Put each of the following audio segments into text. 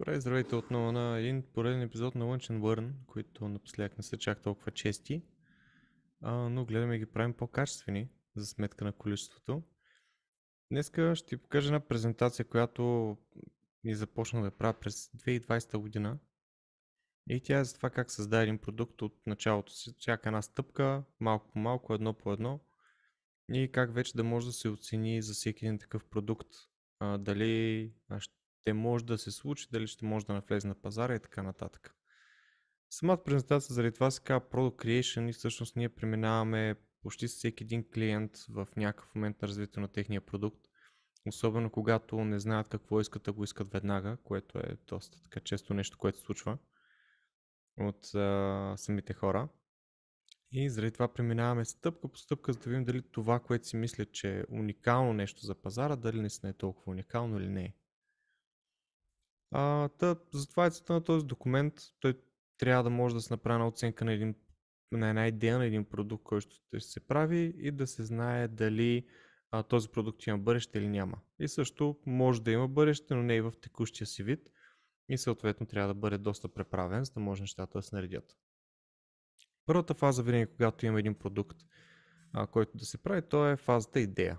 Добре, здравейте отново на един пореден епизод на Lunch and Learn, които напоследък не са чак толкова чести, а, но гледаме ги правим по-качествени за сметка на количеството. Днеска ще ти покажа една презентация, която ми е започна да правя през 2020 година. И тя е за това как създаде един продукт от началото си, всяка една стъпка, малко по малко, едно по едно. И как вече да може да се оцени за всеки един такъв продукт, а, дали ще може да се случи, дали ще може да навлезе на пазара и така нататък. Самата презентация заради това се казва Product Creation и всъщност ние преминаваме почти с всеки един клиент в някакъв момент на развитие на техния продукт. Особено когато не знаят какво искат, да го искат веднага, което е доста така често нещо, което се случва от а, самите хора. И заради това преминаваме стъпка по стъпка, за да видим дали това, което си мислят, че е уникално нещо за пазара, дали не е толкова уникално или не е. А, та, затова е целта на този документ. Той трябва да може да се направи на оценка на, един, на една идея, на един продукт, който ще се прави и да се знае дали а, този продукт има бъдеще или няма. И също може да има бъдеще, но не и в текущия си вид. И съответно трябва да бъде доста преправен, за да може нещата да се наредят. Първата фаза винаги, когато има един продукт, а, който да се прави, то е фазата идея.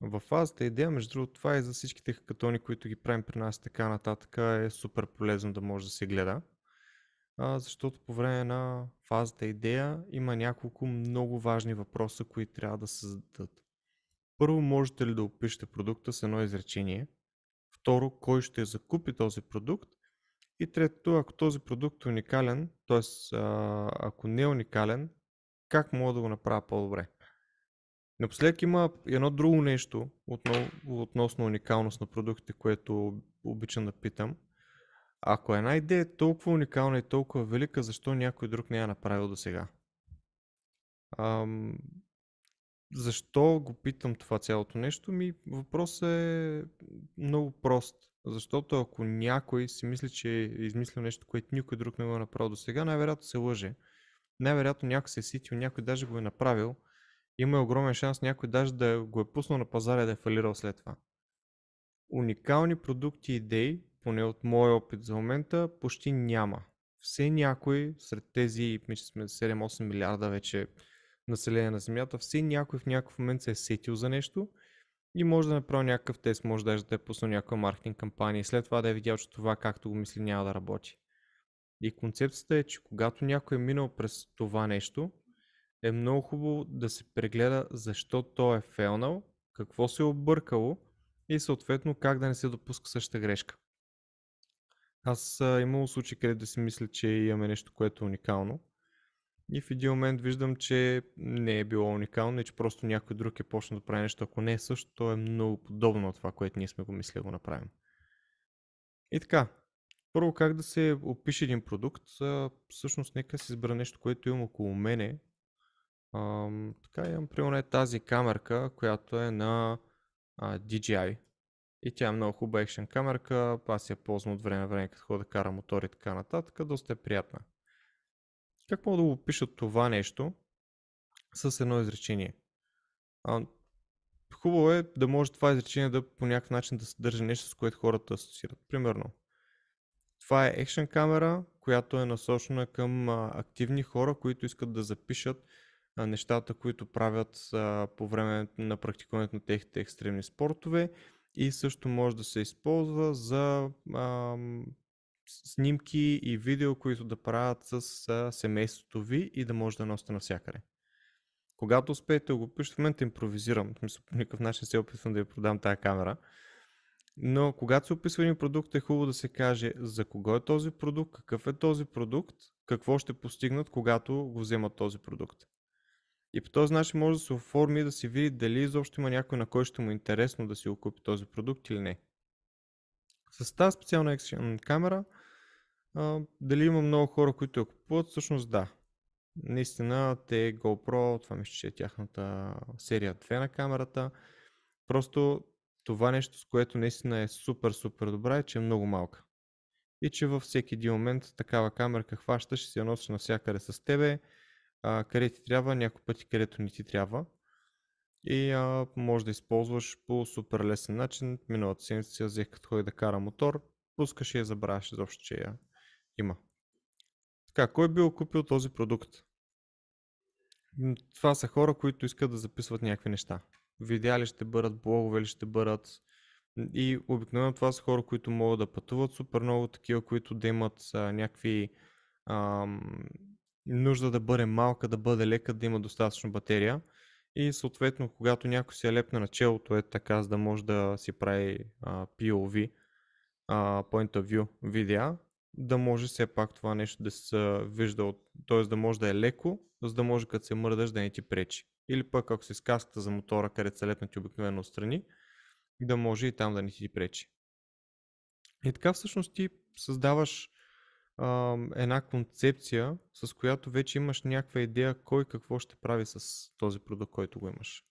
В фазата идея, между другото, това и е за всичките хакатони, които ги правим при нас така нататък, е супер полезно да може да се гледа. А, защото по време на фазата идея има няколко много важни въпроса, които трябва да се зададат. Първо, можете ли да опишете продукта с едно изречение? Второ, кой ще закупи този продукт? И трето, ако този продукт е уникален, т.е. ако не е уникален, как мога да го направя по-добре? Напоследък има едно друго нещо отново, относно уникалност на продуктите, което обичам да питам. Ако една идея е толкова уникална и толкова велика, защо някой друг не я е направил до сега? Ам, защо го питам това цялото нещо? Ми въпросът е много прост. Защото ако някой си мисли, че е измислил нещо, което никой друг не го е направил до сега, най-вероятно се лъже. Най-вероятно някой се е ситил, някой даже го е направил – има огромен шанс някой даже да го е пуснал на пазара и да е фалирал след това. Уникални продукти и идеи, поне от моя опит за момента, почти няма. Все някой сред тези 7-8 милиарда вече население на Земята, все някой в някакъв момент се е сетил за нещо и може да е направи някакъв тест, може даже да е пуснал някаква маркетинг кампания и след това да е видял, че това както го мисли няма да работи. И концепцията е, че когато някой е минал през това нещо, е много хубаво да се прегледа защо то е фелнал, какво се е объркало и съответно как да не се допуска същата грешка. Аз а, имало случаи, където да си мисля, че имаме нещо, което е уникално. И в един момент виждам, че не е било уникално и че просто някой друг е почнал да прави нещо. Ако не е също, то е много подобно от това, което ние сме го мислили да го направим. И така, първо как да се опише един продукт, всъщност нека си избера нещо, което имам около мене така имам примерно тази камерка, която е на а, DJI. И тя е много хубава екшен камерка, аз я ползвам от време на време, като ходя да кара мотори и така нататък, доста е приятна. Как мога да го опиша това нещо с едно изречение? А, хубаво е да може това изречение да по някакъв начин да съдържа нещо, с което хората асоциират. Примерно, това е екшен камера, която е насочена към а, активни хора, които искат да запишат нещата, които правят по време на практикуването на техните екстремни спортове и също може да се използва за а, снимки и видео, които да правят с а, семейството ви и да може да носите навсякъде. Когато успеете да го пишете, в момента импровизирам, смисъл по никакъв начин се опитвам да я продам тази камера. Но когато се описва един продукт, е хубаво да се каже за кого е този продукт, какъв е този продукт, какво ще постигнат, когато го вземат този продукт. И по този начин може да се оформи да се види дали изобщо има някой на който ще му е интересно да си го купи този продукт или не. С тази специална екшен камера, а, дали има много хора, които я купуват, всъщност да. Наистина те GoPro, това мисля, че е тяхната серия 2 на камерата. Просто това нещо, с което наистина е супер, супер добра е, че е много малка. И че във всеки един момент такава камерка хващаш и се я навсякъде с тебе а, къде ти трябва, някои пъти където не ти трябва. И а, може да използваш по супер лесен начин. Миналата седмица си я взех като ходи да кара мотор, пускаш и я забравяш изобщо, че я има. Така, кой бил купил този продукт? Това са хора, които искат да записват някакви неща. Видя ли ще бъдат, блогове ли ще бъдат. И обикновено това са хора, които могат да пътуват супер много, такива, които да имат а, някакви ам, нужда да бъде малка, да бъде лека, да има достатъчно батерия. И съответно, когато някой се е лепне на челото, е така, за да може да си прави а, POV, а, Point of View видео, да може все пак това нещо да се вижда, т.е. да може да е леко, за да може като се мърдаш да не ти пречи. Или пък ако си с каската за мотора, където са лепнати обикновено отстрани, да може и там да не ти пречи. И така всъщност ти създаваш а, една концепция, с която вече имаш някаква идея кой какво ще прави с този продукт, който го имаш.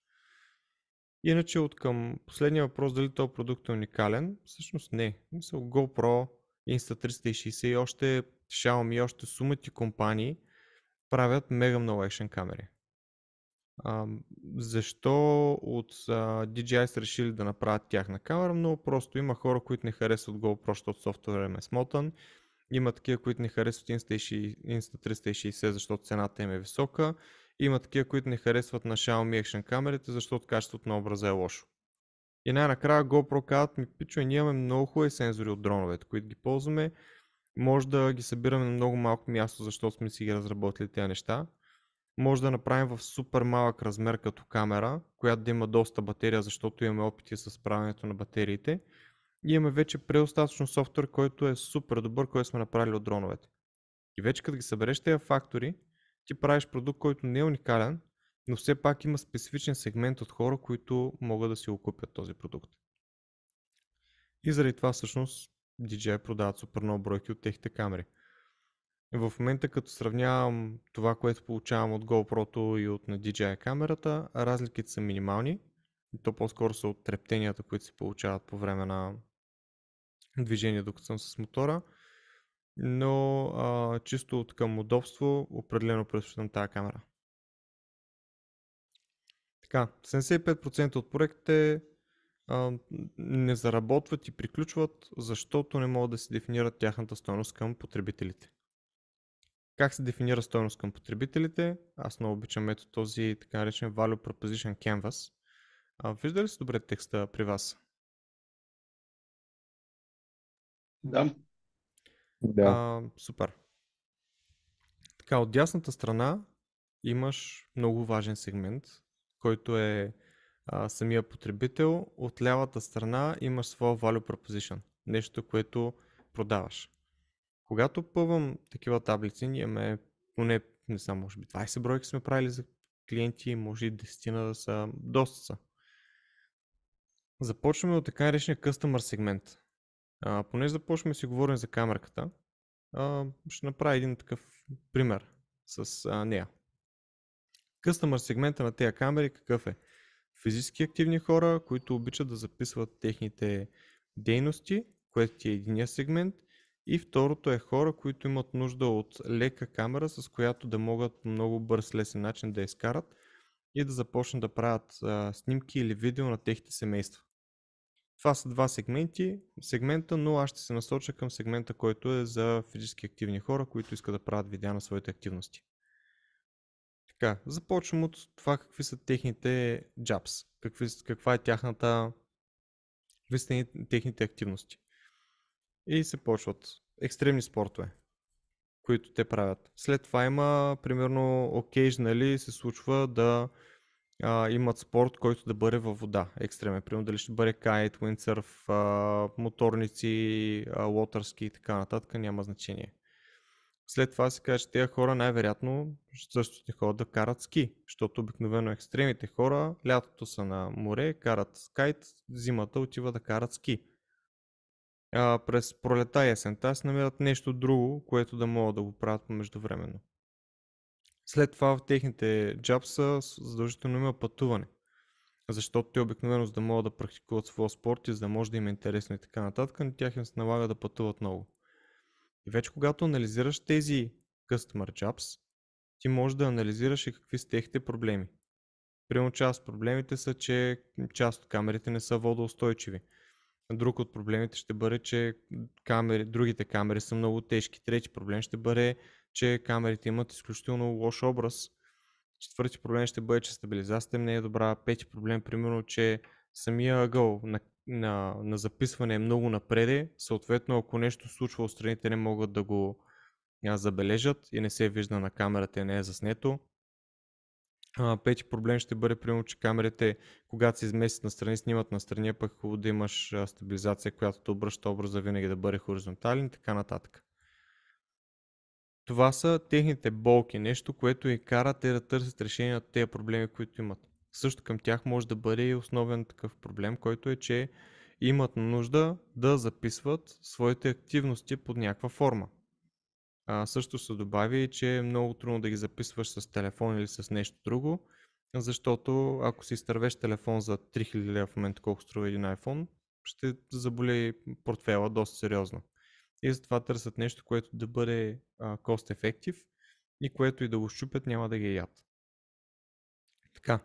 Иначе от към последния въпрос дали този продукт е уникален, всъщност не. Мисъл GoPro, Insta360 и още Xiaomi, и още сумати компании правят мега много екшен камери. А, защо от а, DJI са решили да направят тяхна камера? Много просто. Има хора, които не харесват GoPro, защото софтуерът е смотан има такива, които не харесват Insta 360, защото цената им е висока. Има такива, които не харесват на Xiaomi Action камерите, защото качеството на образа е лошо. И най-накрая GoPro казват ми, пичо, ние имаме много хубави сензори от дроновете, които ги ползваме. Може да ги събираме на много малко място, защото сме си ги разработили тези неща. Може да направим в супер малък размер като камера, която да има доста батерия, защото имаме опити с правенето на батериите имаме вече предостатъчно софтуер, който е супер добър, който сме направили от дроновете. И вече като ги събереш тези фактори, ти правиш продукт, който не е уникален, но все пак има специфичен сегмент от хора, които могат да си окупят този продукт. И заради това всъщност DJI продават супер много бройки от техните камери. В момента като сравнявам това, което получавам от GoPro и от на DJI камерата, разликите са минимални, и то по-скоро са от трептенията, които се получават по време на движение, докато съм с мотора. Но а, чисто от към удобство, определено предпочитам тази камера. Така, 75% от проектите а, не заработват и приключват, защото не могат да се дефинират тяхната стоеност към потребителите. Как се дефинира стоеност към потребителите? Аз много обичам ето този така наречен Value Proposition Canvas. А, вижда ли се добре текста при вас? Да. Да. супер. Така, от дясната страна имаш много важен сегмент, който е а, самия потребител. От лявата страна имаш своя value proposition, нещо, което продаваш. Когато пъвам такива таблици, ние имаме поне, не знам, може би 20 бройки сме правили за клиенти, може и 10 да са, доста са. Започваме от така наречения Customer сегмент. А, понеже започваме си говорим за камерката, а, ще направя един такъв пример с а, нея. Customer сегмента на тези камери какъв е? Физически активни хора, които обичат да записват техните дейности, което ти е единия сегмент. И второто е хора, които имат нужда от лека камера, с която да могат по много бърз, лесен начин да изкарат и да започнат да правят а, снимки или видео на техните семейства. Това са два сегменти, сегмента, но аз ще се насоча към сегмента, който е за физически активни хора, които искат да правят видеа на своите активности. Така, започвам от това какви са техните джабс, какви, каква е тяхната, какви са техните активности. И се почват екстремни спортове, които те правят. След това има, примерно, occasionally нали, се случва да а, имат спорт, който да бъде във вода. Екстремен. Примерно дали ще бъде кайт, уиндсърф, моторници, а, лотърски и така нататък, няма значение. След това се каже, че тези хора най-вероятно също ще ходят да карат ски, защото обикновено екстремите хора лятото са на море, карат скайт, зимата отива да карат ски. А, през пролета и есента се намерят нещо друго, което да могат да го правят междувременно. След това в техните джабса задължително има пътуване. Защото те обикновено за да могат да практикуват своя спорт и за да може да им е интересно и така нататък, на тях им се налага да пътуват много. И вече когато анализираш тези Customer Jobs, ти можеш да анализираш и какви са техните проблеми. Примерно част от проблемите са, че част от камерите не са водоустойчиви. Друг от проблемите ще бъде, че камери, другите камери са много тежки. Трети проблем ще бъде че камерите имат изключително лош образ. Четвърти проблем ще бъде, че стабилизацията им не е добра. Пети проблем, примерно, че самия ъгъл на, на, на записване е много напреде. Съответно, ако нещо случва, отстраните не могат да го забележат и не се вижда на камерата и не е заснето. А, пети проблем ще бъде, примерно, че камерите, когато се изместят страни, снимат на страни, е пък хубаво да имаш стабилизация, която да обръща образа винаги да бъде хоризонтален и така нататък. Това са техните болки, нещо, което и кара те да търсят решение на тези проблеми, които имат. Също към тях може да бъде и основен такъв проблем, който е, че имат нужда да записват своите активности под някаква форма. А, също се добави, че е много трудно да ги записваш с телефон или с нещо друго, защото ако си изтървеш телефон за 3000 в момента, колко струва един iPhone, ще заболее портфела доста сериозно и затова търсят нещо, което да бъде кост cost effective и което и да го щупят няма да ги яд. Така.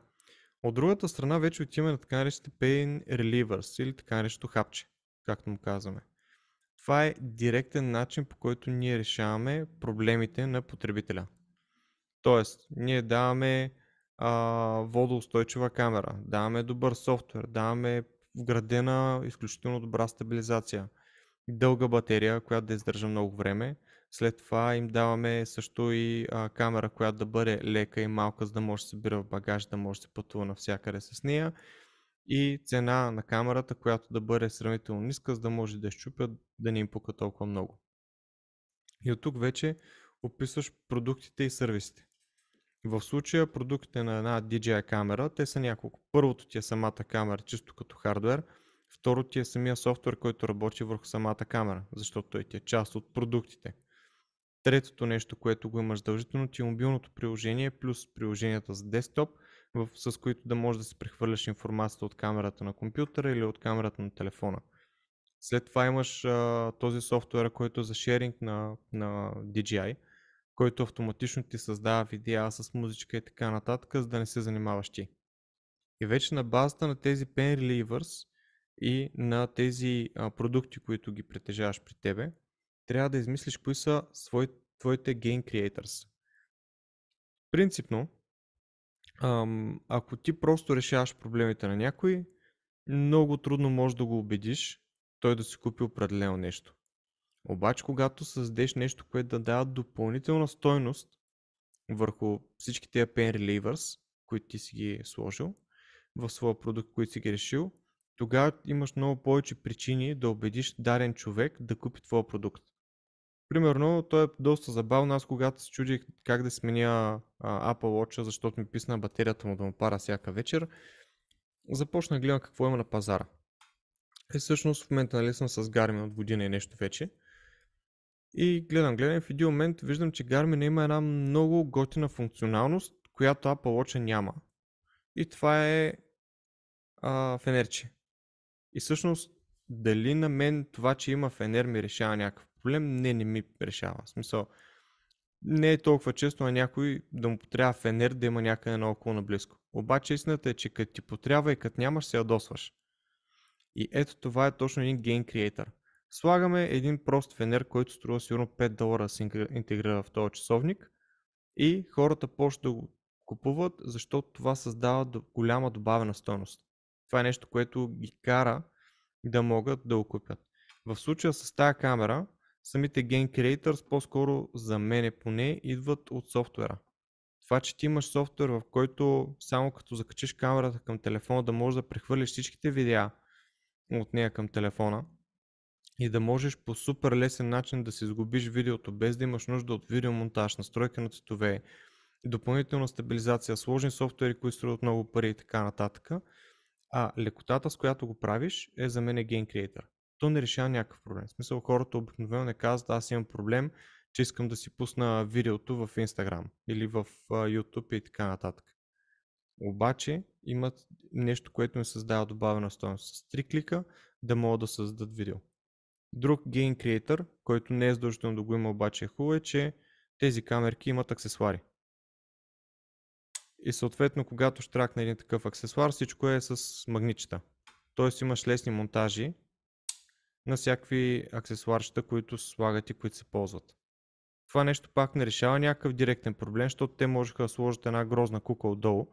От другата страна вече отиваме на така наречените pain relievers или така нещо хапче, както му казваме. Това е директен начин по който ние решаваме проблемите на потребителя. Тоест, ние даваме а, водоустойчива камера, даваме добър софтуер, даваме вградена изключително добра стабилизация – дълга батерия, която да издържа много време. След това им даваме също и а, камера, която да бъде лека и малка, за да може да се бира в багаж, да може да се пътува навсякъде с нея. И цена на камерата, която да бъде сравнително ниска, за да може да щупят, да не им пука толкова много. И от тук вече описваш продуктите и сервисите. В случая продуктите на една DJI камера, те са няколко. Първото ти е самата камера, чисто като хардвер – Второ ти е самия софтуер, който работи върху самата камера, защото той ти е част от продуктите. Третото нещо, което го имаш задължително, ти е мобилното приложение плюс приложенията за десктоп, с които да можеш да си прехвърляш информацията от камерата на компютъра или от камерата на телефона. След това имаш а, този софтуер, който е за шеринг на, на DJI, който автоматично ти създава видеа с музичка и така нататък, за да не се занимаваш ти. И вече на базата на тези Pen Relievers и на тези а, продукти, които ги притежаваш при тебе, трябва да измислиш кои са свой, твоите гейн creators. Принципно, ам, ако ти просто решаваш проблемите на някой, много трудно можеш да го убедиш той да си купи определено нещо. Обаче, когато създадеш нещо, което да дава допълнителна стойност върху всички тези pain relievers, които ти си ги сложил, в своя продукт, които си ги решил, тогава имаш много повече причини да убедиш дарен човек да купи твоя продукт. Примерно, той е доста забавно. Аз когато се чудих как да сменя а, Apple Watch, защото ми писна батерията му да му пара всяка вечер, започна да гледам какво има на пазара. И е, всъщност в момента нали съм с Garmin от година и нещо вече. И гледам, гледам в един момент виждам, че Garmin има една много готина функционалност, която Apple Watch няма. И това е а, фенерче. И всъщност, дали на мен това, че има Фенер ми решава някакъв проблем? Не, не ми решава. В смисъл, не е толкова често на някой да му потрябва Фенер да има някъде наоколо наблизко. Обаче истината е, че като ти потрябва и като нямаш, се ядосваш. И ето това е точно един гейн Creator. Слагаме един прост фенер, който струва сигурно 5 долара да се интегрира в този часовник и хората почват да го купуват, защото това създава голяма добавена стойност. Това е нещо, което ги кара да могат да окупят. В случая с тази камера, самите Game Creators по-скоро за мене поне идват от софтуера. Това, че ти имаш софтуер, в който само като закачиш камерата към телефона да можеш да прехвърлиш всичките видеа от нея към телефона и да можеш по супер лесен начин да си сгубиш видеото без да имаш нужда от видеомонтаж, настройка на цветове, допълнителна стабилизация, сложни софтуери, които струват много пари и така нататък а лекотата, с която го правиш, е за мен е game creator. То не решава някакъв проблем. В смисъл, хората обикновено не казват, аз имам проблем, че искам да си пусна видеото в Instagram или в YouTube и така нататък. Обаче имат нещо, което ми създава добавена стоеност. С 3 клика да могат да създадат видео. Друг Game Creator, който не е задължително да го има, обаче е хубаво, е, че тези камерки имат аксесуари. И съответно, когато штракна един такъв аксесуар, всичко е с магничета. Тоест имаш лесни монтажи на всякакви аксесуарчета, които слагат и които се ползват. Това нещо пак не решава някакъв директен проблем, защото те можеха да сложат една грозна кука отдолу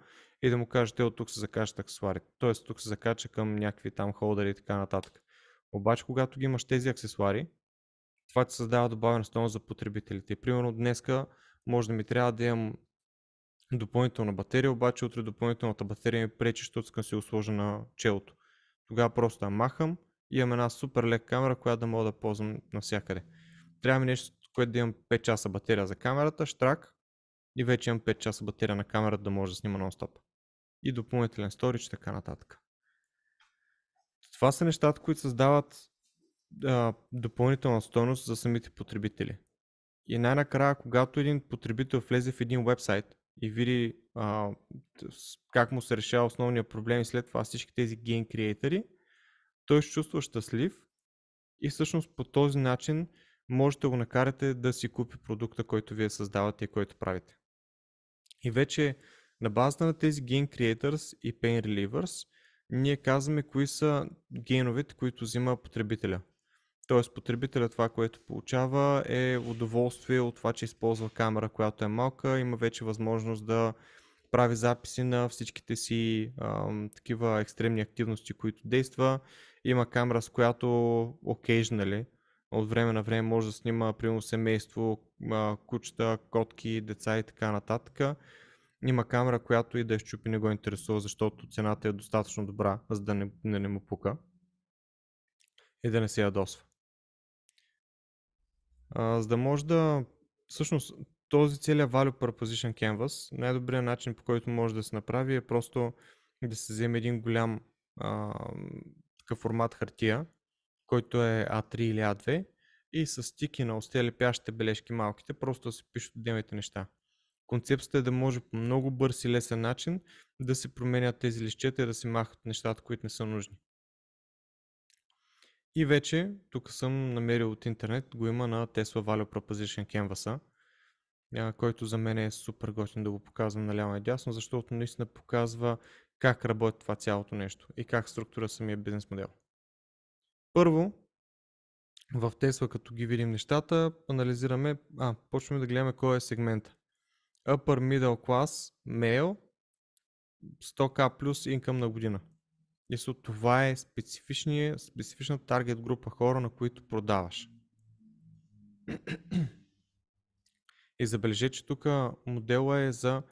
и да му кажете от тук се закачат аксесуарите. Тоест тук се закача към някакви там холдери и така нататък. Обаче, когато ги имаш тези аксесуари, това ти създава добавена стойност за потребителите. И, примерно днеска може да ми трябва да имам допълнителна батерия, обаче утре допълнителната батерия ми пречи, защото искам си сложа на челото. Тогава просто я махам и имам една супер лека камера, която да мога да ползвам навсякъде. Трябва ми нещо, което да имам 5 часа батерия за камерата, штрак и вече имам 5 часа батерия на камерата да може да снима нон-стоп. И допълнителен сторич, така нататък. Това са нещата, които създават а, допълнителна стойност за самите потребители. И най-накрая, когато един потребител влезе в един вебсайт, и види а, как му се решава основния проблем и след това всички тези гейм креатори, той се чувства щастлив и всъщност по този начин можете да го накарате да си купи продукта, който вие създавате и който правите. И вече на базата на тези Gain Creators и Pain Relievers, ние казваме кои са геновете, които взима потребителя. Тоест потребителя това, което получава е удоволствие от това, че използва камера, която е малка, има вече възможност да прави записи на всичките си а, такива екстремни активности, които действа. Има камера, с която occasionally, нали, от време на време може да снима, примерно семейство, кучета, котки, деца и така нататък. Има камера, която и да изчупи е не го интересува, защото цената е достатъчно добра, за да не, да не му пука и да не се ядосва а, за да може да, всъщност, този целият Value Proposition Canvas, най-добрият начин по който може да се направи е просто да се вземе един голям а, такъв формат хартия, който е A3 или A2 и с стики на остия лепящите бележки малките, просто да се пишат отделните неща. Концепцията е да може по много бърз и лесен начин да се променят тези лищета и да се махат нещата, които не са нужни. И вече, тук съм намерил от интернет, го има на Tesla Value Proposition Canvas, който за мен е супер готин да го показвам наляво и дясно, защото наистина показва как работи това цялото нещо и как структура е самия бизнес модел. Първо, в Tesla, като ги видим нещата, анализираме, а, почваме да гледаме кой е сегмента. Upper Middle Class, Male, 100k плюс инкъм на година. Лисо, това е специфична таргет група хора, на които продаваш. И забележи, че тук модела е за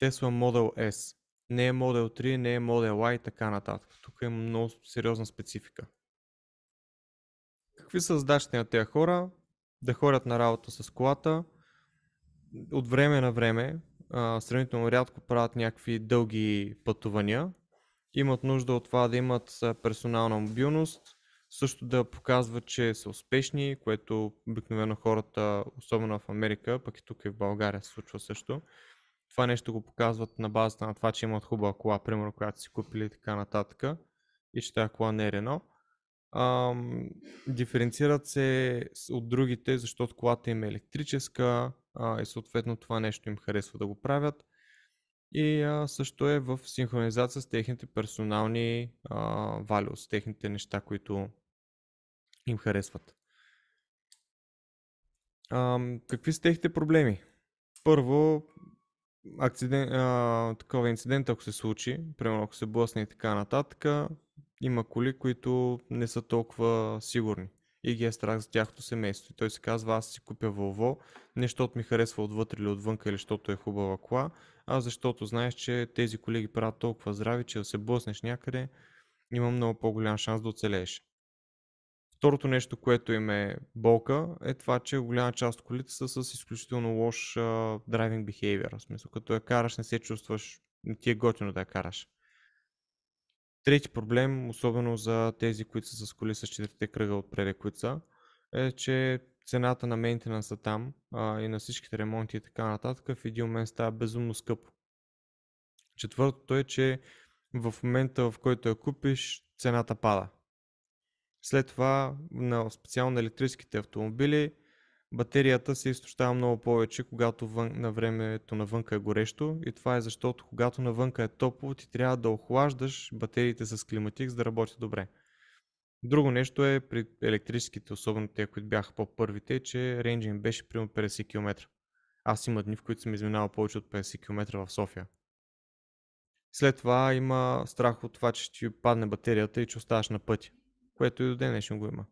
Tesla Model S. Не е Model 3, не е Model Y и така нататък. Тук е много сериозна специфика. Какви са задачите на тези хора? Да ходят на работа с колата. От време на време, сравнително рядко правят някакви дълги пътувания, имат нужда от това да имат персонална мобилност, също да показват, че са успешни, което обикновено хората, особено в Америка, пък и тук и в България се случва също. Това нещо го показват на базата на това, че имат хубава кола, примерно, която си купили и така нататък. И че тази е кола не е Рено. Ам, диференцират се от другите, защото колата им е електрическа а, и съответно това нещо им харесва да го правят. И а, също е в синхронизация с техните персонални а, values, техните неща, които им харесват. А, какви са техните проблеми? Първо, акцидент, а, такова инцидент, ако се случи, примерно ако се блъсне и така нататък, има коли, които не са толкова сигурни и ги е страх за тяхното семейство. И той си казва, аз си купя Вълво, не защото ми харесва отвътре или отвънка или защото е хубава кола, а защото знаеш, че тези колеги правят толкова здрави, че да се блъснеш някъде, има много по-голям шанс да оцелееш. Второто нещо, което им е болка, е това, че голяма част от колите са с изключително лош uh, driving behavior. В смисъл, като я караш, не се чувстваш, не ти е готино да я караш. Трети проблем, особено за тези, които са с коли с четирите кръга от пререквица, е, че цената на мейнтенанса там а, и на всичките ремонти и така нататък в един момент става безумно скъпо. Четвъртото е, че в момента в който я купиш, цената пада. След това на специално на електрическите автомобили батерията се изтощава много повече, когато вън, на времето навънка е горещо и това е защото когато навънка е топло, ти трябва да охлаждаш батериите с климатик, за да работи добре. Друго нещо е при електрическите, особено те, които бяха по-първите, че рейнджа им беше примерно 50 км. Аз има дни, в които съм изминавал повече от 50 км в София. След това има страх от това, че ти падне батерията и че оставаш на пътя, което и до ден днешно го има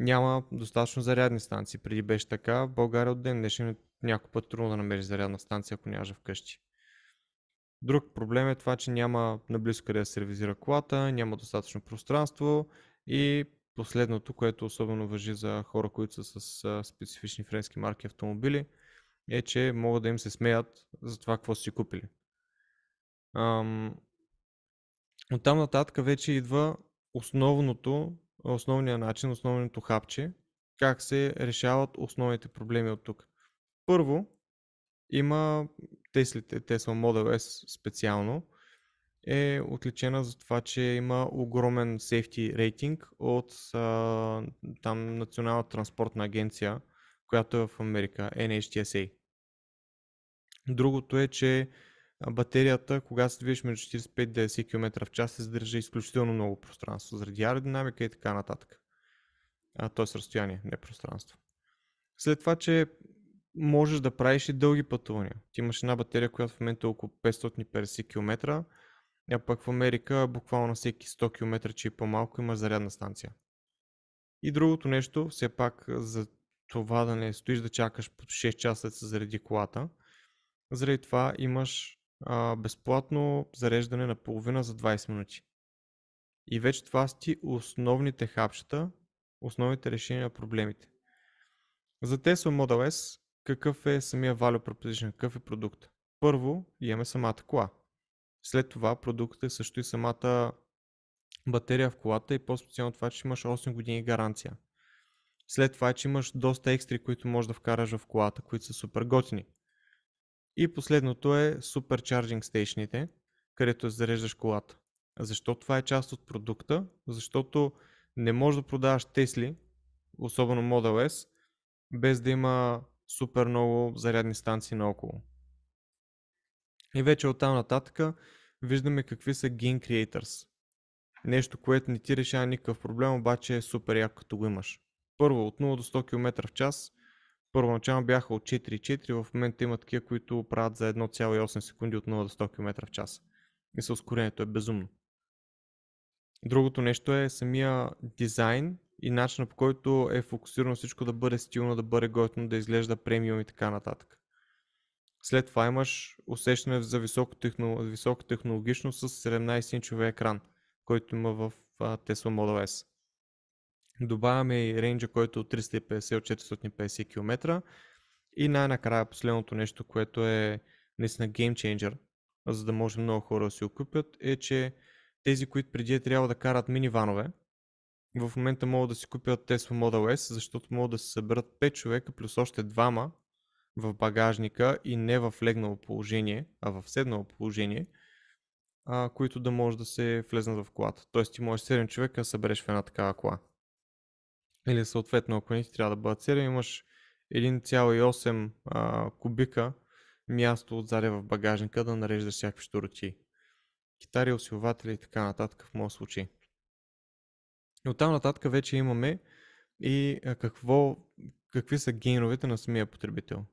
няма достатъчно зарядни станции. Преди беше така, в България от ден днешен е някой път трудно да намериш зарядна станция, ако нямаш вкъщи. Друг проблем е това, че няма наблизо къде да сервизира колата, няма достатъчно пространство и последното, което особено въжи за хора, които са с специфични френски марки автомобили, е, че могат да им се смеят за това какво са си купили. Ам... От там нататък вече идва основното, основния начин, основното хапче, как се решават основните проблеми от тук. Първо, има Теслите, Tesla Model S специално, е отличена за това, че има огромен safety рейтинг от а, там Национална транспортна агенция, която е в Америка, NHTSA. Другото е, че батерията, когато се движиш между 45-90 км в час, се задържа изключително много пространство заради аеродинамика и така нататък. А, т.е. разстояние, не пространство. След това, че можеш да правиш и дълги пътувания. Ти имаш една батерия, която в момента е около 550 км, а пък в Америка буквално на всеки 100 км, че и по-малко, има зарядна станция. И другото нещо, все пак за това да не стоиш да чакаш по 6 часа да се заради колата, заради това имаш а, безплатно зареждане на половина за 20 минути. И вече това са ти основните хапчета, основните решения на проблемите. За Tesla Model S, какъв е самия value proposition, какъв е продукт? Първо, имаме самата кола. След това продуктът е също и самата батерия в колата и по-специално това, че имаш 8 години гаранция. След това, че имаш доста екстри, които можеш да вкараш в колата, които са супер готини. И последното е Supercharging Stationите, където зареждаш колата. Защо това е част от продукта? Защото не можеш да продаваш Тесли, особено Model S, без да има супер много зарядни станции наоколо. И вече от там нататък виждаме какви са Game Creators. Нещо, което не ти решава никакъв проблем, обаче е супер яко като го имаш. Първо, от 0 до 100 км в час първоначално бяха от 4,4, в момента има такива, които правят за 1,8 секунди от 0 до 100 км в час. със ускорението е безумно. Другото нещо е самия дизайн и начина по който е фокусирано всичко да бъде стилно, да бъде готино, да изглежда премиум и така нататък. След това имаш усещане за високо технологично с 17-инчове екран, който има в Tesla Model S. Добавяме и рейнджа, който е от 350 от 450 км. И най-накрая последното нещо, което е наистина Changer, за да може много хора да си окупят, е, че тези, които преди е трябва да карат миниванове, в момента могат да си купят Tesla Model S, защото могат да се съберат 5 човека плюс още двама в багажника и не в легнало положение, а в седнало положение, а, които да може да се влезнат в колата. Тоест ти можеш 7 човека да събереш в една такава кола или съответно ако не ти трябва да бъдат 7, имаш 1,8 кубика място от заря в багажника да нареждаш всякакви щуроти. Китари, усилователи и така нататък в моят случай. От там нататък вече имаме и какво, какви са гейновете на самия потребител.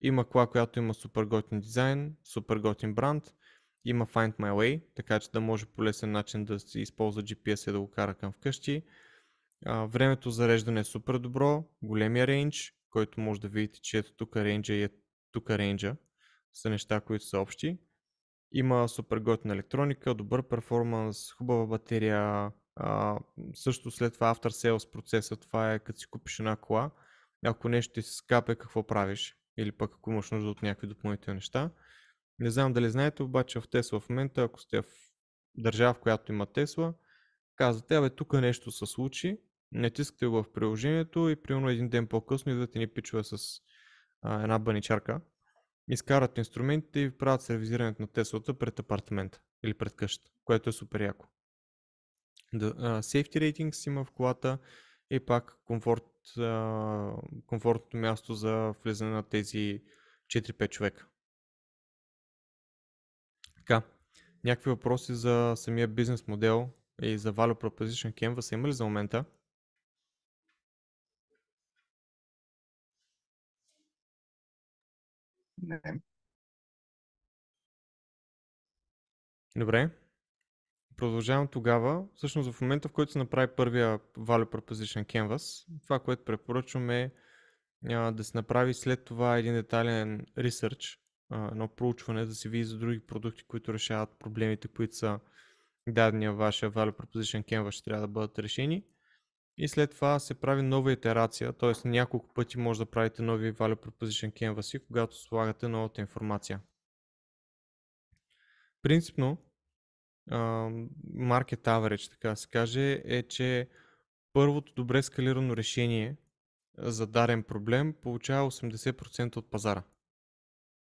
Има кола, която има супер готин дизайн, супер готин бранд, има Find My Way, така че да може по лесен начин да си използва GPS и да го кара към вкъщи. А, времето за зареждане е супер добро, големия рейндж, който може да видите, че ето тук рейнджа и ето тук рейнджа са неща, които са общи. Има супер готина електроника, добър перформанс, хубава батерия, а, също след това After Sales процеса, това е като си купиш една кола, ако нещо ти се скапе, какво правиш? Или пък ако имаш нужда от някакви допълнителни неща. Не знам дали знаете, обаче в Тесла в момента, ако сте в държава, в която има Тесла, казвате, абе тук нещо се случи, натискате го в приложението и примерно един ден по-късно идват ни пичува с а, една баничарка, изкарат инструментите и правят сервизирането на Теслата пред апартамента или пред къщата, което е супер яко. Да, uh, safety ratings има в колата и пак комфорт, uh, комфортното място за влизане на тези 4-5 човека. Така, някакви въпроси за самия бизнес модел и за Value Proposition Canvas има ли за момента? Не. Добре. Продължавам тогава. Всъщност в момента, в който се направи първия Value Proposition Canvas, това, което препоръчвам е да се направи след това един детален ресърч, едно проучване, да се види за други продукти, които решават проблемите, които са дадения вашия Value Proposition Canvas, ще трябва да бъдат решени и след това се прави нова итерация, т.е. няколко пъти може да правите нови value proposition canvas, когато слагате новата информация. Принципно, market average, така се каже, е, че първото добре скалирано решение за дарен проблем получава 80% от пазара.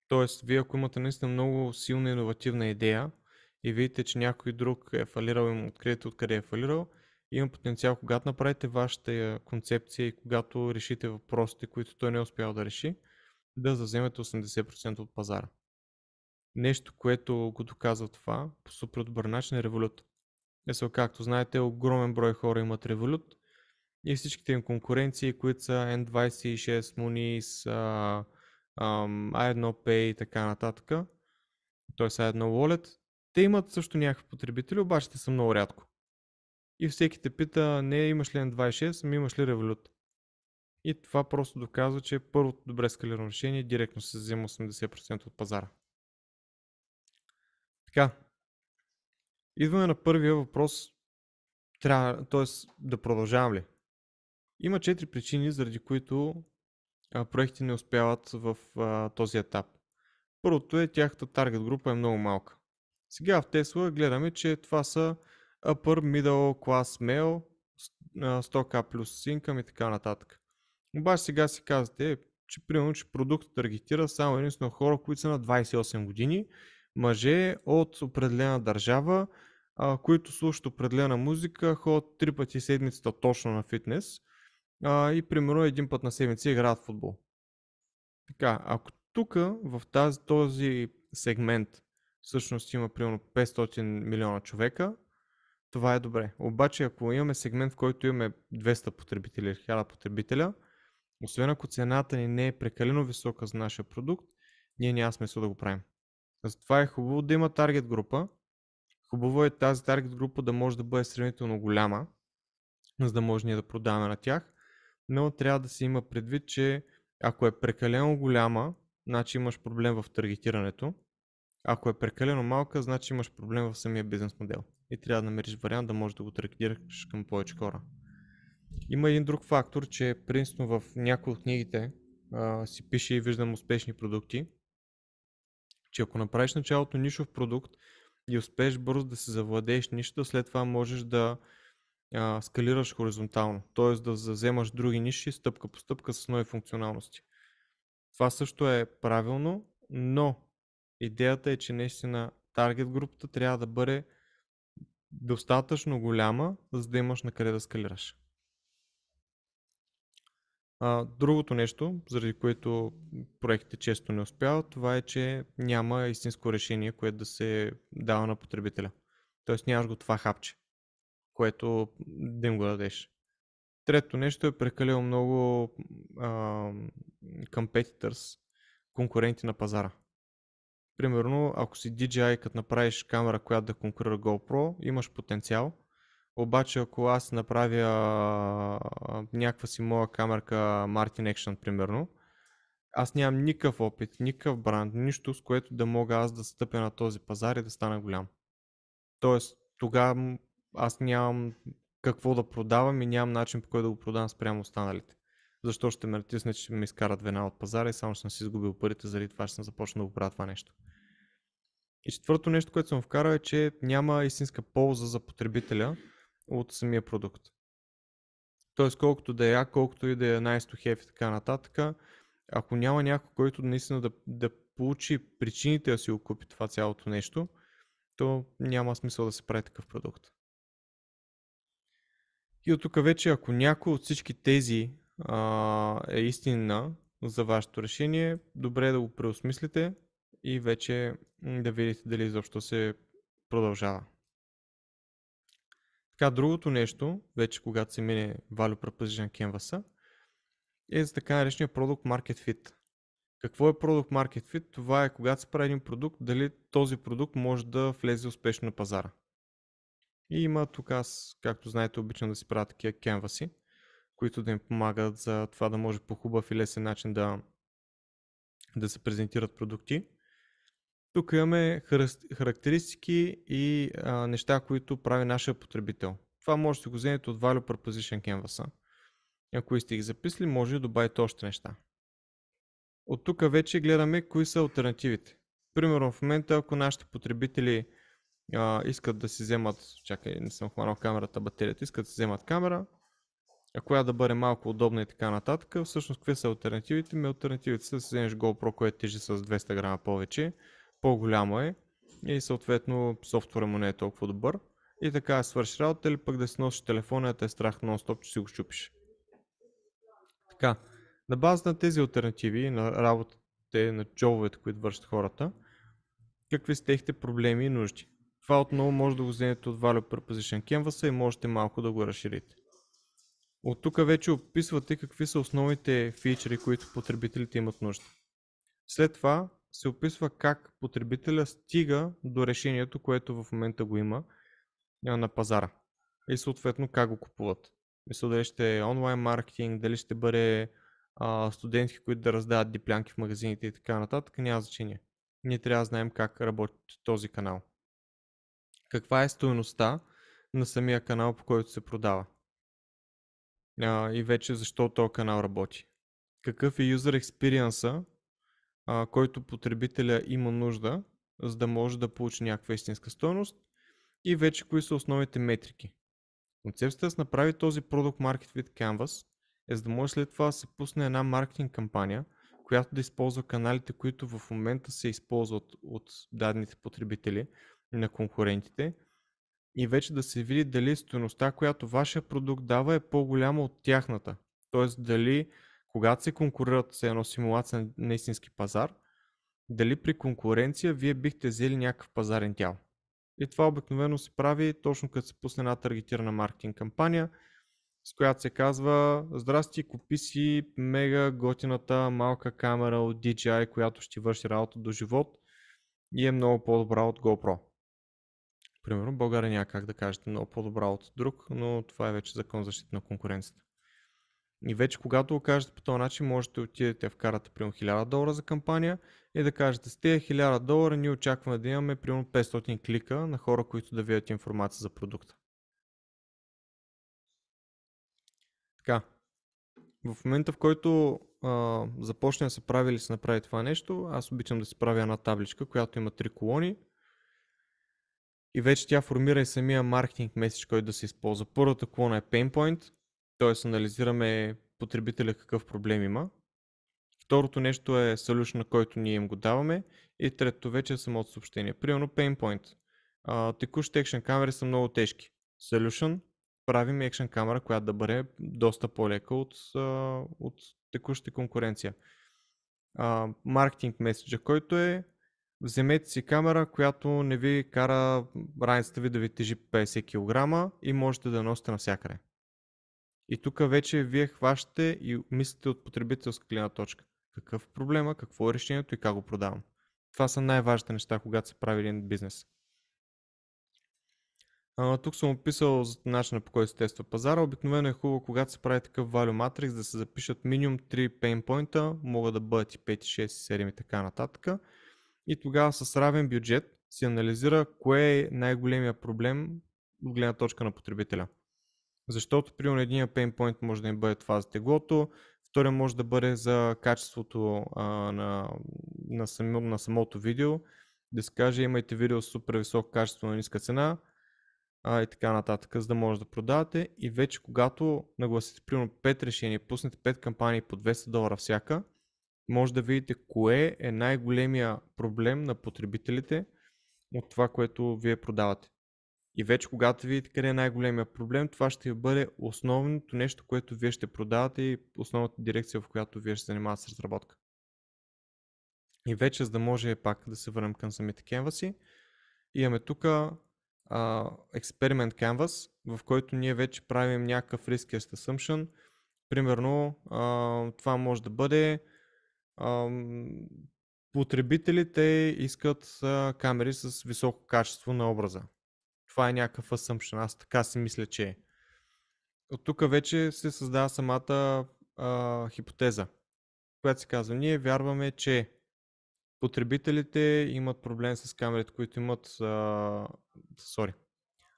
Тоест, вие ако имате наистина много силна иновативна идея и видите, че някой друг е фалирал и му откриете откъде е фалирал, има потенциал, когато направите вашата концепция и когато решите въпросите, които той не е успял да реши, да заземете 80% от пазара. Нещо, което го доказва това по супер добър начин е Revolut. Есо, както знаете, огромен брой хора имат револют и всичките им конкуренции, които са N26, Moonis, A1 Pay и така нататък, т.е. A1 Wallet, те имат също някакви потребители, обаче те са много рядко и всеки те пита не имаш ли N26, ами имаш ли Revolut. И това просто доказва, че първото добре скалирано решение е директно се взема 80% от пазара. Така, идваме на първия въпрос, трябва, т.е. да продължавам ли. Има четири причини, заради които проекти не успяват в а, този етап. Първото е, тяхната таргет група е много малка. Сега в Tesla гледаме, че това са upper middle class male, 100k плюс инкъм и така нататък. Обаче сега си казвате, че примерно, че продуктът таргетира само единствено хора, които са на 28 години, мъже от определена държава, а, които слушат определена музика, ходят три пъти седмицата точно на фитнес а, и примерно един път на седмица играят футбол. Така, ако тук в тази, този сегмент всъщност има примерно 500 милиона човека, това е добре. Обаче, ако имаме сегмент, в който имаме 200 потребители или 1000 потребителя, освен ако цената ни не е прекалено висока за нашия продукт, ние няма смисъл да го правим. Затова е хубаво да има таргет група. Хубаво е тази таргет група да може да бъде сравнително голяма, за да може ние да продаваме на тях. Но трябва да се има предвид, че ако е прекалено голяма, значи имаш проблем в таргетирането. Ако е прекалено малка, значи имаш проблем в самия бизнес модел и трябва да намериш вариант да можеш да го таргетираш към повече хора. Има един друг фактор, че принципно в някои от книгите а, си пише и виждам успешни продукти, че ако направиш началото нишов продукт и успееш бързо да се завладееш нищо, след това можеш да а, скалираш хоризонтално, т.е. да заземаш други ниши стъпка по стъпка с нови функционалности. Това също е правилно, но идеята е, че наистина таргет групата трябва да бъде достатъчно голяма, за да имаш на къде да скалираш. А, другото нещо, заради което проектите често не успяват, това е, че няма истинско решение, което да се дава на потребителя. Тоест нямаш го това хапче, което да им го дадеш. Трето нещо е прекалено много а, competitors, конкуренти на пазара. Примерно, ако си DJI, като направиш камера, която да конкурира GoPro, имаш потенциал. Обаче, ако аз направя а, някаква си моя камерка Martin Action, примерно, аз нямам никакъв опит, никакъв бранд, нищо, с което да мога аз да стъпя на този пазар и да стана голям. Тоест, тогава аз нямам какво да продавам и нямам начин по който да го продавам спрямо останалите защо ще ме натисне, че ме изкарат вена от пазара и само ще съм си изгубил парите, заради това ще съм започнал да го правя това нещо. И четвърто нещо, което съм вкарал е, че няма истинска полза за потребителя от самия продукт. Тоест, колкото да е я, колкото и да е nice to have и така нататък, ако няма някой, който наистина да, да получи причините да си го купи това цялото нещо, то няма смисъл да се прави такъв продукт. И от тук вече, ако някой от всички тези а, е истина за вашето решение, добре е да го преосмислите и вече да видите дали изобщо се продължава. Така, другото нещо, вече когато се мине Value Proposition Canvas, е за така наречения Product Market Fit. Какво е Product Market Fit? Това е когато се прави един продукт, дали този продукт може да влезе успешно на пазара. И има тук аз, както знаете, обичам да си правя такива кенваси които да им помагат за това да може по хубав и лесен начин да, да се презентират продукти. Тук имаме характеристики и а, неща, които прави нашия потребител. Това може да го вземете от Value Proposition Canvas. Ако сте ги записали, може да добавите още неща. От тук вече гледаме кои са альтернативите. Примерно в момента, ако нашите потребители а, искат да си вземат, чакай, не съм хванал камерата, батерията, искат да си вземат камера, а коя да бъде малко удобна и така нататък. Всъщност, какви са альтернативите? Ми альтернативите са да си вземеш GoPro, което тежи с 200 грама повече, по-голямо е и съответно софтуера му не е толкова добър. И така свърши работа или пък да си носиш телефона, те е страх нон-стоп, че си го щупиш. Така, на база на тези альтернативи, на работите, на джобовете, които вършат хората, какви са техните проблеми и нужди? Това отново може да го вземете от Value Preposition Canvas и можете малко да го разширите. От тук вече описвате какви са основните фичери, които потребителите имат нужда. След това се описва как потребителя стига до решението, което в момента го има на пазара и съответно как го купуват. Мисля, дали ще е онлайн маркетинг, дали ще бъде а, студентки, които да раздават диплянки в магазините и така нататък, няма значение. Ние трябва да знаем как работи този канал. Каква е стоеността на самия канал, по който се продава? а, и вече защо този канал работи. Какъв е юзер експириенса, който потребителя има нужда, за да може да получи някаква истинска стоеност, и вече кои са основните метрики. Концепцията да се направи този Product Market Fit Canvas е за да може след това да се пусне една маркетинг кампания, която да използва каналите, които в момента се използват от дадените потребители на конкурентите – и вече да се види дали стоеността, която вашия продукт дава е по-голяма от тяхната. Тоест дали когато се конкурират с едно симулация на истински пазар, дали при конкуренция вие бихте взели някакъв пазарен тял. И това обикновено се прави точно като се пусне една таргетирана маркетинг кампания, с която се казва Здрасти, купи си мега готината малка камера от DJI, която ще върши работа до живот и е много по-добра от GoPro. Примерно България няма как да кажете много по-добра от друг, но това е вече закон за защита на конкуренцията. И вече когато го кажете по този начин, можете да отидете, в карата примерно 1000 долара за кампания и да кажете с тези 1000 долара ние очакваме да имаме примерно 500 клика на хора, които да видят информация за продукта. Така, в момента в който а, започне да се прави или се направи това нещо, аз обичам да си правя една табличка, която има три колони – и вече тя формира и самия маркетинг месеч, който да се използва. Първата колона е pain point, т.е. анализираме потребителя какъв проблем има. Второто нещо е solution, на който ние им го даваме. И третото вече е самото съобщение. Примерно pain point. А, текущите екшен камери са много тежки. Solution, правим екшен камера, която да бъде доста по-лека от, от текущата конкуренция. А, маркетинг меседжа, който е Вземете си камера, която не ви кара раницата ви да ви тежи 50 кг и можете да носите навсякъде. И тук вече вие хващате и мислите от потребителска гледна точка. Какъв проблема, какво е решението и как го продавам. Това са най-важните неща, когато се прави един бизнес. А, тук съм описал за начина по който се тества пазара. Обикновено е хубаво, когато се прави такъв value matrix, да се запишат минимум 3 pain point, могат да бъдат и 5, 6, 7 и така нататък и тогава с равен бюджет си анализира кое е най-големия проблем от гледна точка на потребителя. Защото при един point може да им бъде това за теглото, втория може да бъде за качеството а, на, на, само, на самото видео, да се каже имайте видео с супер високо качество на ниска цена а, и така нататък, за да може да продавате и вече когато нагласите примерно 5 решения, пуснете 5 кампании по 200 долара всяка, може да видите кое е най-големия проблем на потребителите от това, което вие продавате. И вече когато видите къде е най-големия проблем, това ще бъде основното нещо, което вие ще продавате и основната дирекция, в която вие ще занимавате с разработка. И вече, за да може пак да се върнем към самите кенваси, имаме тук експеримент Canvas, в който ние вече правим някакъв riskiest assumption. Примерно, а, това може да бъде потребителите искат камери с високо качество на образа. Това е някакъв assumption, аз така си мисля, че е. От тук вече се създава самата а, хипотеза, която се казва, ние вярваме, че потребителите имат проблем с камерите, които имат... А, sorry.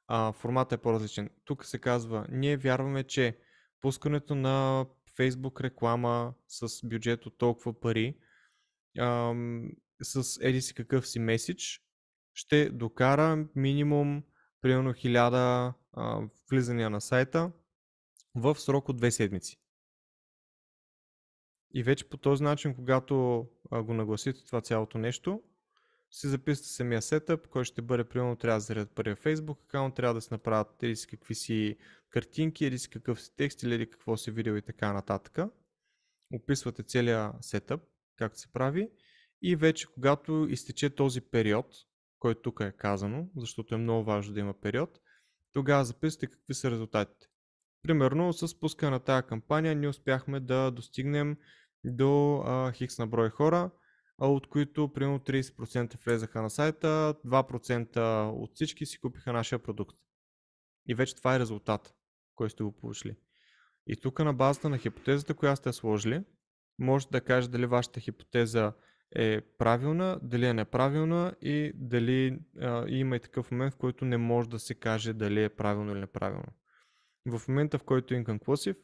А, формата е по-различен. Тук се казва, ние вярваме, че пускането на Facebook реклама с бюджет от толкова пари, с еди си какъв си месич, ще докара минимум примерно 1000 влизания на сайта в срок от 2 седмици. И вече по този начин, когато го нагласите това цялото нещо, си записвате самия сетъп, който ще бъде, примерно, трябва да заредят първия Facebook аккаунт, трябва да се направят тези какви си картинки или си какъв си текст или какво си видео и така нататък. Описвате целият сетъп, как се прави и вече когато изтече този период, който тук е казано, защото е много важно да има период, тогава записвате какви са резултатите. Примерно с пускане на тази кампания ние успяхме да достигнем до а, хикс на брой хора, а от които примерно 30% влезаха на сайта, 2% от всички си купиха нашия продукт. И вече това е резултат кой сте го получили. И тук на базата на хипотезата, която сте сложили, може да каже дали вашата хипотеза е правилна, дали е неправилна и дали а, има и такъв момент, в който не може да се каже дали е правилно или неправилно. В момента, в който е inconclusive,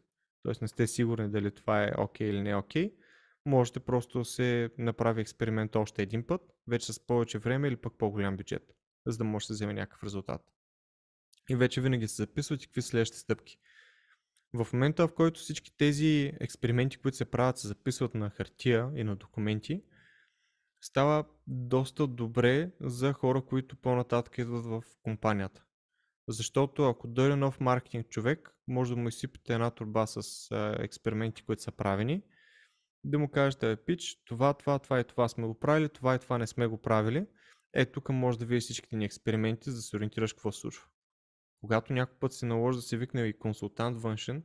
т.е. не сте сигурни дали това е ОК okay или не е okay, можете просто да се направи експеримент още един път, вече с повече време или пък по-голям бюджет, за да може да се вземе някакъв резултат и вече винаги се записват и какви са следващите стъпки. В момента, в който всички тези експерименти, които се правят, се записват на хартия и на документи, става доста добре за хора, които по-нататък идват в компанията. Защото ако дойде нов маркетинг човек, може да му изсипете една турба с експерименти, които са правени, да му кажете, пич, това, това, това и това сме го правили, това и това не сме го правили. Е, тук може да видиш всичките ни експерименти, за да се ориентираш какво се случва. Когато някой път се наложи да се викне и консултант външен,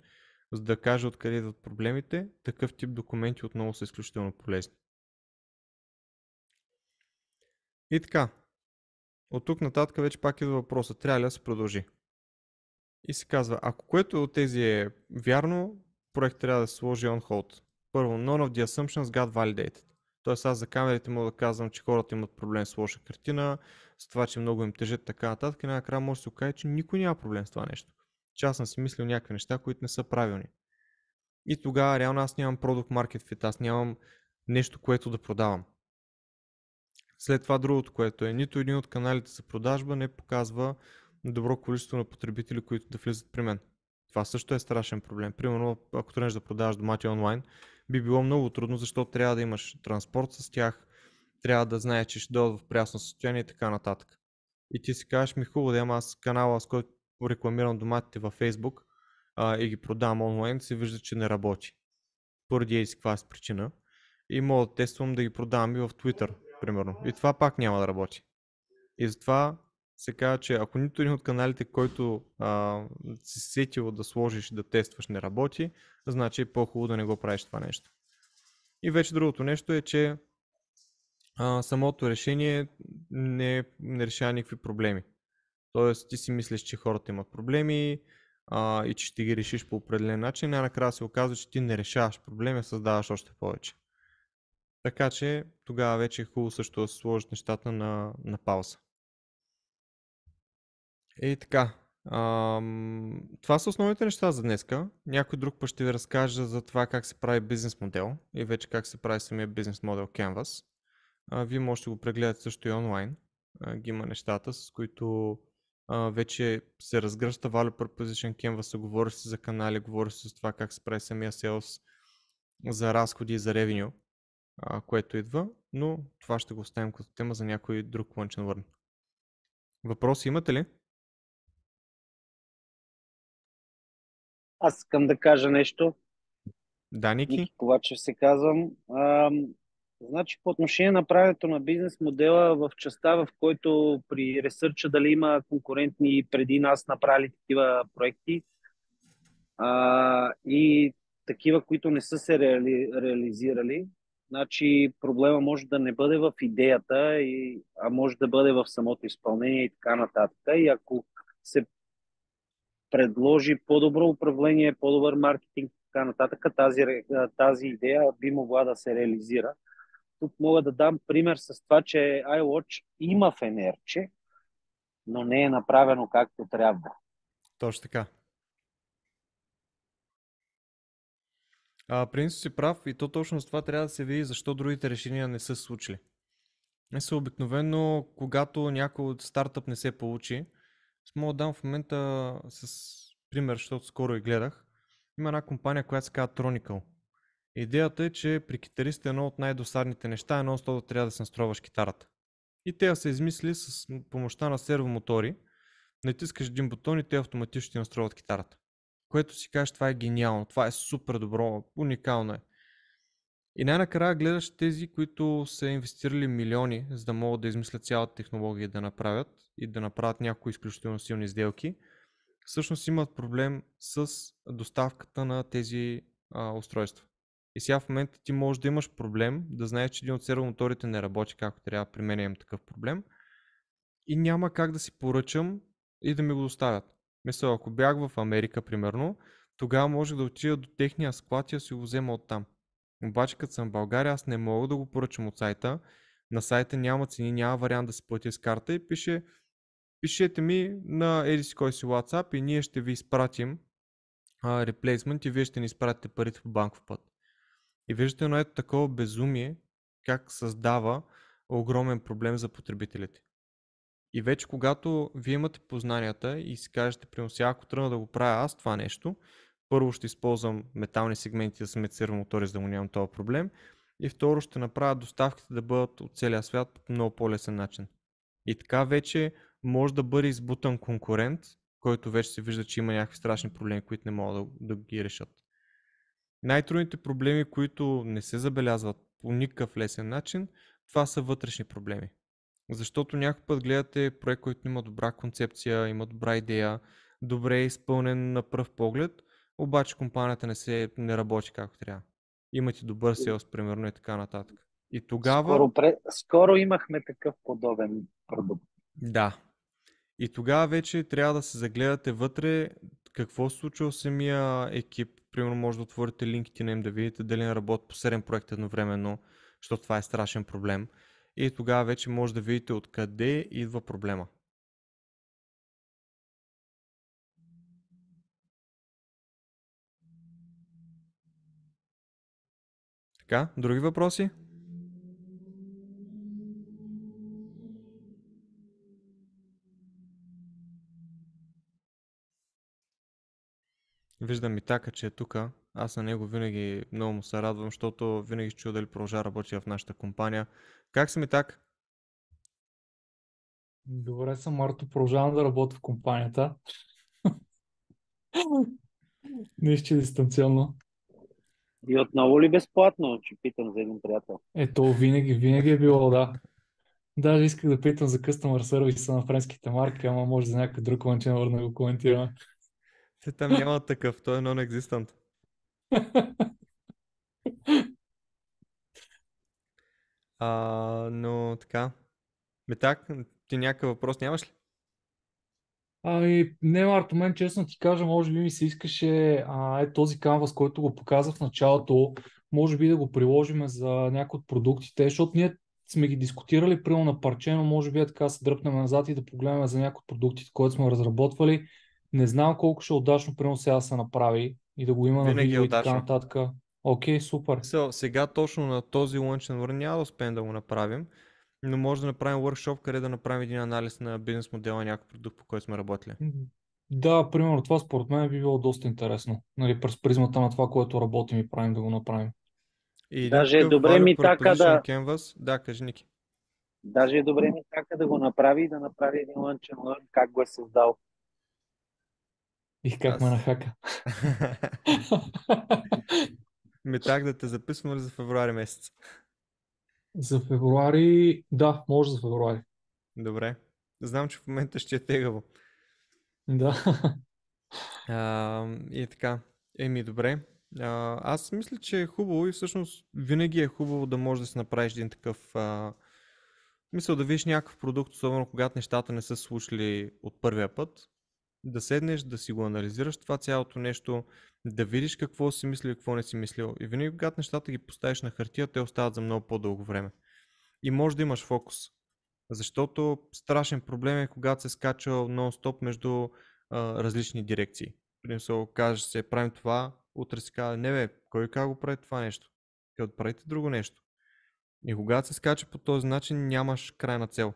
за да каже откъде идват проблемите, такъв тип документи отново са изключително полезни. И така, от тук нататък вече пак идва въпроса, трябва ли да се продължи? И се казва, ако което от тези е вярно, проект трябва да се сложи on hold. Първо, none of the assumptions got validated. Тоест аз за камерите мога да казвам, че хората имат проблем с лоша картина, с това, че много им тежат така нататък и накрая може да се окаже, че никой няма проблем с това нещо. Че аз съм си мислил някакви неща, които не са правилни. И тогава реално аз нямам продукт market фит, аз нямам нещо, което да продавам. След това другото, което е нито един от каналите за продажба не показва добро количество на потребители, които да влизат при мен. Това също е страшен проблем. Примерно, ако тръгнеш да продаваш домати онлайн, би било много трудно, защото трябва да имаш транспорт с тях, трябва да знаеш, че ще дойдат в прясно състояние и така нататък. И ти си кажеш, ми хубаво да имам аз канала, с който рекламирам доматите във Facebook а, и ги продавам онлайн, се вижда, че не работи. Поради си каква причина. И мога да тествам да ги продавам и в Twitter, примерно. И това пак няма да работи. И затова се казва, че ако нито един от каналите, който а, си сетил да сложиш, да тестваш, не работи, значи е по-хубаво да не го правиш това нещо. И вече другото нещо е, че а, самото решение не, не решава никакви проблеми. Тоест ти си мислиш, че хората имат проблеми а, и че ще ги решиш по определен начин, а накрая се оказва, че ти не решаваш проблеми, създаваш още повече. Така че тогава вече е хубаво също да се сложат нещата на, на пауза. И е, така. Ам, това са основните неща за днеска. Някой друг път ще ви разкажа за това как се прави бизнес модел и вече как се прави самия бизнес модел Canvas. А, вие можете да го прегледате също и онлайн. А, ги има нещата, с които а, вече се разгръща Value Proposition Canvas, говори се за канали, говори се за това как се прави самия sales за разходи и за ревеню, което идва, но това ще го оставим като тема за някой друг лънчен върн. Въпроси имате ли? Аз искам да кажа нещо. Да, Ники. Ники Ковачев се казвам. А, значи по отношение на правенето на бизнес модела в частта, в който при ресърча дали има конкурентни преди нас направили такива проекти а, и такива, които не са се реали, реализирали, значи проблема може да не бъде в идеята, и, а може да бъде в самото изпълнение и така нататък. И ако се предложи по-добро управление, по-добър маркетинг и така нататък, тази, тази идея би могла да се реализира. Тук мога да дам пример с това, че iWatch има фенерче, но не е направено както трябва. Точно така. А, принцип си прав и то точно с това трябва да се види защо другите решения не са случили. Не са обикновено, когато някой от стартъп не се получи, Мога да дам в момента с пример, защото скоро я гледах. Има една компания, която се казва Tronical. Идеята е, че при е едно от най-досадните неща едно от това трябва да се настройваш китарата. И те са измислили с помощта на сервомотори. Натискаш един бутон и те автоматично ти настройват китарата. Което си кажеш, това е гениално, това е супер добро, уникално е. И най-накрая гледаш тези, които са инвестирали милиони, за да могат да измислят цялата технология да направят и да направят някои изключително силни сделки, всъщност имат проблем с доставката на тези а, устройства. И сега в момента ти можеш да имаш проблем, да знаеш, че един от сервомоторите не работи както трябва, при мен имам такъв проблем. И няма как да си поръчам и да ми го доставят. Мисля, ако бях в Америка, примерно, тогава може да отида до техния склад и да си го взема оттам. Обаче като съм в България, аз не мога да го поръчам от сайта. На сайта няма цени, няма вариант да се платя с карта и пише пишете ми на Едис кой си WhatsApp и ние ще ви изпратим реплейсмент и вие ще ни изпратите парите по банков път. И виждате едно ето такова безумие, как създава огромен проблем за потребителите. И вече когато вие имате познанията и си кажете, примерно сега ако тръгна да го правя аз това нещо, първо ще използвам метални сегменти да сметцирам мотори, за да му нямам този проблем. И второ ще направя доставките да бъдат от целия свят по много по-лесен начин. И така вече може да бъде избутан конкурент, който вече се вижда, че има някакви страшни проблеми, които не могат да, да ги решат. Най-трудните проблеми, които не се забелязват по никакъв лесен начин, това са вътрешни проблеми. Защото някой път гледате проект, който има добра концепция, има добра идея, добре е изпълнен на пръв поглед – обаче компанията не, се, не работи както трябва. Имате добър селс, примерно и така нататък. И тогава... Скоро, пре... Скоро имахме такъв подобен продукт. Да. И тогава вече трябва да се загледате вътре какво се случва в самия екип. Примерно може да отворите линките на им да видите дали не работят по 7 проекта едновременно, защото това е страшен проблем. И тогава вече може да видите откъде идва проблема. Така, други въпроси? Виждам и така, че е тук Аз на него винаги много му се радвам, защото винаги ще чуя дали продължа работи в нашата компания. Как си ми так? Добре съм, Марто. Продължавам да работя в компанията. Нищо дистанционно. И отново ли безплатно, че питам за един приятел? Ето, винаги, винаги е било, да. Даже исках да питам за customer service на френските марки, ама може за някакъв друг ланченор да го коментираме. Те там няма такъв, той е non-existent. а, но така. Метак, ти някакъв въпрос нямаш ли? Ами, не, Марто, мен честно ти кажа, може би ми се искаше а, е този канвас, който го показах в началото, може би да го приложим за някои от продуктите, защото ние сме ги дискутирали прямо на парче, но може би е така се дръпнем назад и да погледнем за някои от продуктите, които сме разработвали. Не знам колко ще е удачно прямо сега се направи и да го има на е видео и така нататък. Окей, супер. So, сега точно на този лънчен върн няма да успеем да го направим, но може да направим workshop, къде да направим един анализ на бизнес модела някакъв някой продукт, по който сме работили. Да, примерно това според мен би било доста интересно. Нали, през призмата на това, което работим и правим да го направим. И Даже е добре ми така да... Canvas. Да, кажи Ники. Даже е добре ми така да го направи и да направи един lunch and learn как го е създал. И как Аз... ме нахака. Ми так да те записвам ли нали, за февруари месец? За февруари, да, може за февруари. Добре. Знам, че в момента ще е тегаво. Да. А, и така. Еми, добре. А, аз мисля, че е хубаво и всъщност винаги е хубаво да можеш да си направиш един такъв. А, мисля да видиш някакъв продукт, особено когато нещата не са случили от първия път да седнеш, да си го анализираш това цялото нещо, да видиш какво си мислил и какво не си мислил. И винаги, когато нещата ги поставиш на хартия, те остават за много по-дълго време. И може да имаш фокус. Защото страшен проблем е, когато се скача нон-стоп между а, различни дирекции. Примерно, кажеш се, е, правим това, утре си казва, не бе, кой как го прави това нещо? Къде правите друго нещо? И когато се скача по този начин, нямаш крайна цел.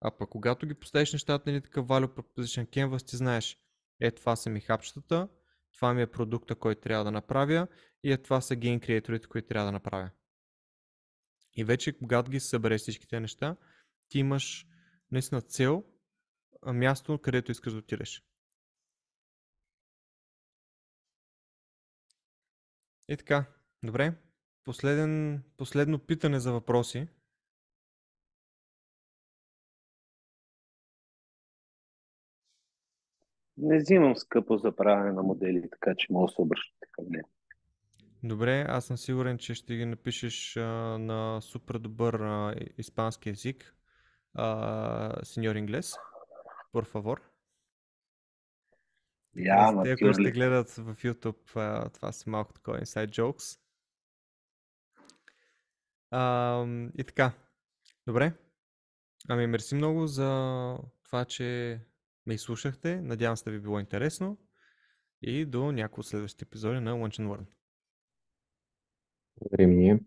А пък когато ги поставиш нещата, нали така value proposition canvas, ти знаеш, е това са ми хапчетата, това ми е продукта, който трябва да направя и е това са гейм креаторите, които трябва да направя. И вече когато ги събереш всичките неща, ти имаш наистина цел, място, където искаш да отидеш. И така, добре. Последен, последно питане за въпроси. не взимам скъпо за правене на модели, така че мога да се обръщате към него. Добре, аз съм сигурен, че ще ги напишеш а, на супер добър а, испански език. Сеньор Инглес, por favor. Я, Те, ако ще гледат в YouTube, а, това си малко такова inside jokes. А, и така. Добре. Ами, мерси много за това, че ме изслушахте. Надявам се да ви е било интересно и до някои следващите епизоди на Lunch and Learn. Благодарим ние.